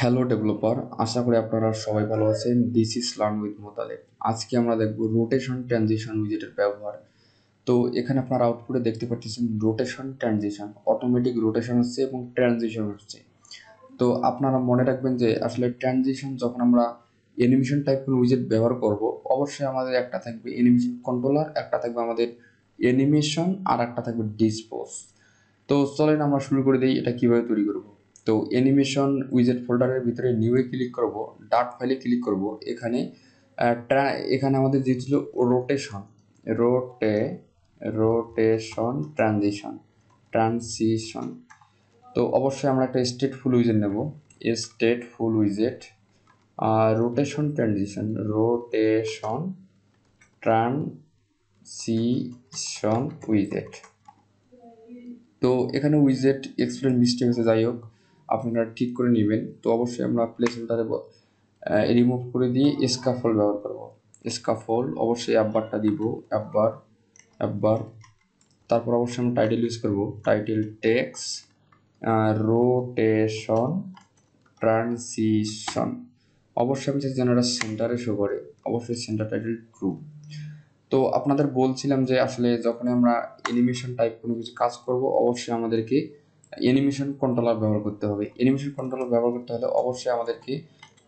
hello developer আশা করি আপনারা সবাই ভালো আছেন this is learn with Motaleb আজকে আমরা দেখব রোটেশন ট্রানজিশন উইজেটের ব্যবহার তো এখানে আপনারা আউটপুটে দেখতে পাচ্ছেন রোটেশন ট্রানজিশন অটোমেটিক রোটেশন হচ্ছে এবং ট্রানজিশন হচ্ছে তো আপনারা মনে রাখবেন যে আসলে ট্রানজিশন যখন আমরা অ্যানিমেশন টাইপ উইজেট ব্যবহার করব অবশ্যই আমাদের একটা থাকবে অ্যানিমেশন কন্ট্রোলার একটা থাকবে আমাদের অ্যানিমেশন আর একটা থাকবে ডিসপোজ তো চলেন আমরা শুরু করে দিই এটা কীভাবে তৈরি করবো তো অ্যানিমেশন উইজেট ফোল্ডারের ভিতরে নিউয়ে ক্লিক করব ডাট ফাইলে ক্লিক করব এখানে এখানে আমাদের যে ছিল রোটেশন রোটে রোটেশন ট্রানজিশন ট্রানসিশন তো অবশ্যই আমরা একটা স্টেট ফুল উইজেট নেব ফুল উইজেট রোটেশন ট্রানজিশন রোটেশন ট্রানসিশন উইজেট তো এখানে উইজেট এক্সপ্লেন মিস্টেক হয়েছে যাই হোক আপনারা ঠিক করে নেবেন তো অবশ্যই আমরা প্লেস হোল্ডারে রিমুভ করে দিয়ে স্কাফল ব্যবহার করব স্কাফল অবশ্যই অ্যাপবারটা দিব অ্যাপবার অ্যাপবার তারপর অবশ্যই আমরা টাইটেল ইউজ করব টাইটেল টেক্স রোটেশন ট্রানসিশন অবশ্যই আমি চাই যেন এটা সেন্টারে শো করে অবশ্যই সেন্টার টাইটেল ট্রু তো আপনাদের বলছিলাম যে আসলে যখন আমরা অ্যানিমেশন টাইপ কোনো কিছু কাজ করব অবশ্যই আমাদেরকে অ্যানিমেশন কন্ট্রোলার ব্যবহার করতে হবে অ্যানিমেশন কন্ট্রোলার ব্যবহার করতে হলে অবশ্যই আমাদেরকে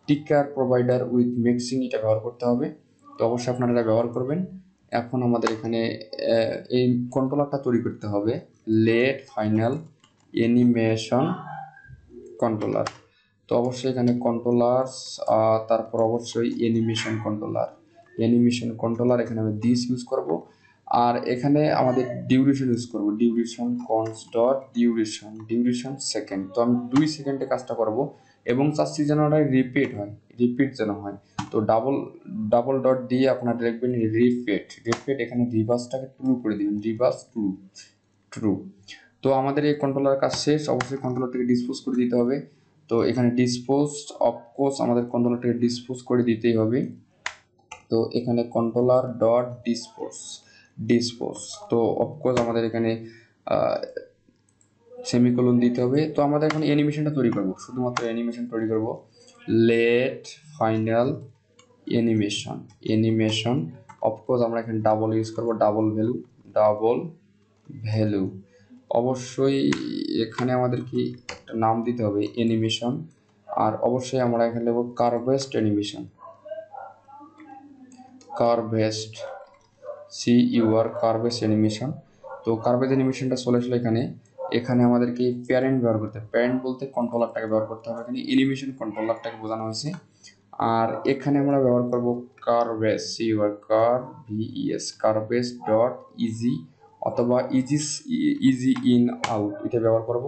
টিকার প্রোভাইডার উইথ মিক্সিং এটা ব্যবহার করতে হবে তো অবশ্যই আপনারা এটা ব্যবহার করবেন এখন আমাদের এখানে এই কন্ট্রোলারটা তৈরি করতে হবে লেট ফাইনাল অ্যানিমেশন কন্ট্রোলার তো অবশ্যই এখানে কন্ট্রোলার্স তারপর অবশ্যই অ্যানিমেশন কন্ট্রোলার অ্যানিমেশন কন্ট্রোলার এখানে আমি দিস ইউজ করব আর এখানে আমাদের ডিউরেশন ইউজ করব duration const dot duration duration second তো আমি দুই সেকেন্ডে কাজটা করব এবং চাচ্ছি যেন ওটা রিপিট হয় রিপিট যেন হয় তো ডাবল ডাবল ডট দিয়ে আপনারা লিখবেন রিপিট রিপিট এখানে রিভার্সটাকে ট্রু করে দিবেন রিভার্স ট্রু ট্রু তো আমাদের এই কন্ট্রোলার কাজ শেষ অবশ্যই কন্ট্রোলারটিকে ডিসপোজ করে দিতে হবে তো এখানে ডিসপোজ অফকোর্স আমাদের কন্ট্রোলারটিকে ডিসপোজ করে দিতেই হবে তো এখানে কন্ট্রোলার ডট ডিসপোজ ডিসপোজ তো অফকোর্স আমাদের এখানে সেমিকোলন দিতে হবে তো আমাদের এখন অ্যানিমেশনটা তৈরি করবো শুধুমাত্র অ্যানিমেশন তৈরি করবো late final animation animation of course আমরা এখানে ডাবল ইউজ করবো ডাবল ভ্যালু ডাবল ভ্যালু অবশ্যই এখানে আমাদেরকে একটা নাম দিতে হবে অ্যানিমেশন আর অবশ্যই আমরা এখানে দেবো curved animation curved C U R curves animation তো কার্ভেস অ্যানিমেশনটা চলে আসলে এখানে এখানে আমাদেরকে প্যারেন্ট ব্যবহার করতে হবে প্যারেন্ট বলতে কন্ট্রোলারটাকে ব্যবহার করতে হবে এখানে অ্যানিমেশন কন্ট্রোলারটাকে বোঝানো হয়েছে আর এখানে আমরা ব্যবহার করব curves C U R car V E S curves dot easy অথবা ইজি ইজি ইন আউট এটা ব্যবহার করব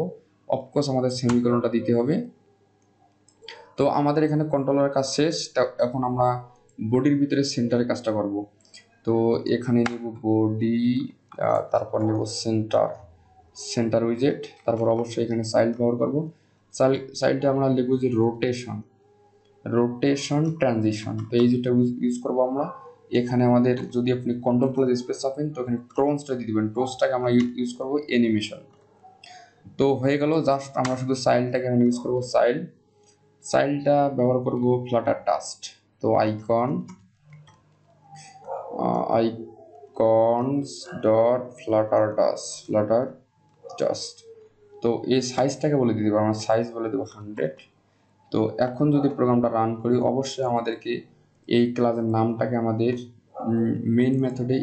অফকোর্স আমাদের সেমিকলনটা দিতে হবে তো আমাদের এখানে কন্ট্রোলার কাজ শেষ এখন আমরা বডির ভিতরে সেন্টারের কাজটা করব তো এখানে নেব বডি তারপর নেব সেন্টার সেন্টার উইজেট তারপর অবশ্যই এখানে সাইড ব্যবহার করবো সাইডটা আমরা লিখবো যে রোটেশন রোটেশন ট্রানজিশন তো এই যেটা ইউজ করবো আমরা এখানে আমাদের যদি আপনি কন্ট্রোল প্লাস স্পেস চাপেন তো এখানে টোনসটা দিয়ে দেবেন টোনসটাকে আমরা ইউজ করবো অ্যানিমেশন তো হয়ে গেল জাস্ট আমরা শুধু সাইলটাকে এখানে ইউজ করবো সাইল সাইলটা ব্যবহার করবো ফ্লাটার টাস্ট তো icon icons dot flutter dash flutter dash তো এই সাইজটাকে বলে দিতে পারবো আমরা সাইজ বলে দেবো হান্ড্রেড তো এখন যদি প্রোগ্রামটা রান করি অবশ্যই আমাদেরকে এই ক্লাসের নামটাকে আমাদের মেন মেথডে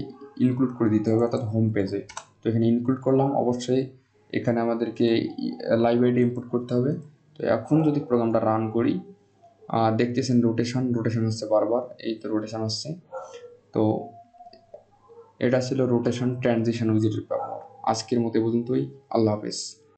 ইনক্লুড করে দিতে হবে অর্থাৎ হোম পেজে তো এখানে ইনক্লুড করলাম অবশ্যই এখানে আমাদেরকে লাইব্রেরিটা ইনপুট করতে হবে তো এখন যদি প্রোগ্রামটা রান করি দেখতেছেন রোটেশন রোটেশন হচ্ছে বারবার এই তো রোটেশন হচ্ছে তো এটা ছিল রোটেশন ট্রানজিশন উইজেটের ব্যবহার আজকের মতো পর্যন্তই আল্লাহ হাফেজ